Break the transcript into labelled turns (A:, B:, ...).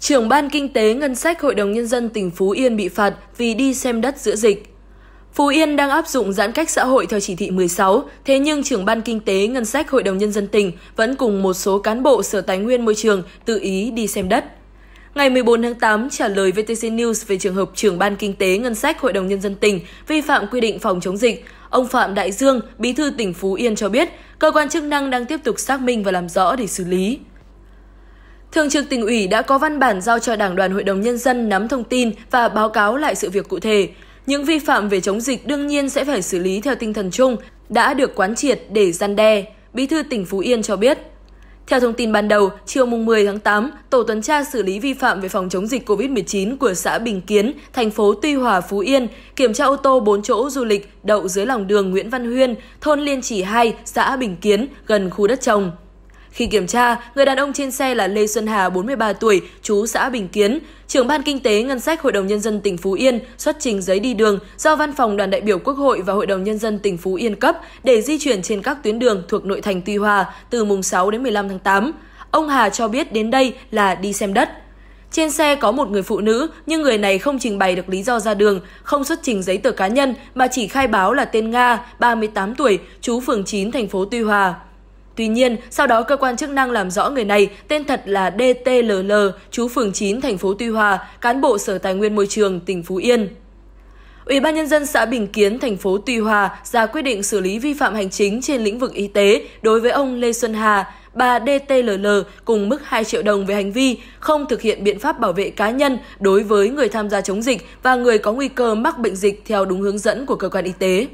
A: Trưởng ban Kinh tế Ngân sách Hội đồng Nhân dân tỉnh Phú Yên bị phạt vì đi xem đất giữa dịch. Phú Yên đang áp dụng giãn cách xã hội theo chỉ thị 16, thế nhưng trưởng ban Kinh tế Ngân sách Hội đồng Nhân dân tỉnh vẫn cùng một số cán bộ Sở Tài nguyên Môi trường tự ý đi xem đất. Ngày 14 tháng 8, trả lời VTC News về trường hợp trưởng ban Kinh tế Ngân sách Hội đồng Nhân dân tỉnh vi phạm quy định phòng chống dịch, ông Phạm Đại Dương, bí thư tỉnh Phú Yên cho biết, cơ quan chức năng đang tiếp tục xác minh và làm rõ để xử lý. Thường trực tỉnh ủy đã có văn bản giao cho Đảng đoàn Hội đồng Nhân dân nắm thông tin và báo cáo lại sự việc cụ thể. Những vi phạm về chống dịch đương nhiên sẽ phải xử lý theo tinh thần chung, đã được quán triệt để gian đe, Bí thư tỉnh Phú Yên cho biết. Theo thông tin ban đầu, chiều mùng 10 tháng 8, tổ tuần tra xử lý vi phạm về phòng chống dịch COVID-19 của xã Bình Kiến, thành phố Tuy Hòa, Phú Yên, kiểm tra ô tô 4 chỗ du lịch đậu dưới lòng đường Nguyễn Văn Huyên, thôn Liên Chỉ 2, xã Bình Kiến, gần khu đất trồng. Khi kiểm tra, người đàn ông trên xe là Lê Xuân Hà, 43 tuổi, chú xã Bình Kiến, trưởng ban kinh tế ngân sách Hội đồng Nhân dân tỉnh Phú Yên xuất trình giấy đi đường do Văn phòng đoàn đại biểu Quốc hội và Hội đồng Nhân dân tỉnh Phú Yên cấp để di chuyển trên các tuyến đường thuộc nội thành Tuy Hòa từ mùng 6 đến 15 tháng 8. Ông Hà cho biết đến đây là đi xem đất. Trên xe có một người phụ nữ, nhưng người này không trình bày được lý do ra đường, không xuất trình giấy tờ cá nhân mà chỉ khai báo là tên Nga, 38 tuổi, trú phường 9 thành phố Tuy Hòa. Tuy nhiên, sau đó cơ quan chức năng làm rõ người này tên thật là DTLL, chú phường 9 thành phố Tuy Hòa, cán bộ Sở Tài nguyên Môi trường tỉnh Phú Yên. Ủy ban nhân dân xã Bình Kiến, thành phố Tuy Hòa ra quyết định xử lý vi phạm hành chính trên lĩnh vực y tế đối với ông Lê Xuân Hà, bà DTLL cùng mức 2 triệu đồng về hành vi không thực hiện biện pháp bảo vệ cá nhân đối với người tham gia chống dịch và người có nguy cơ mắc bệnh dịch theo đúng hướng dẫn của cơ quan y tế.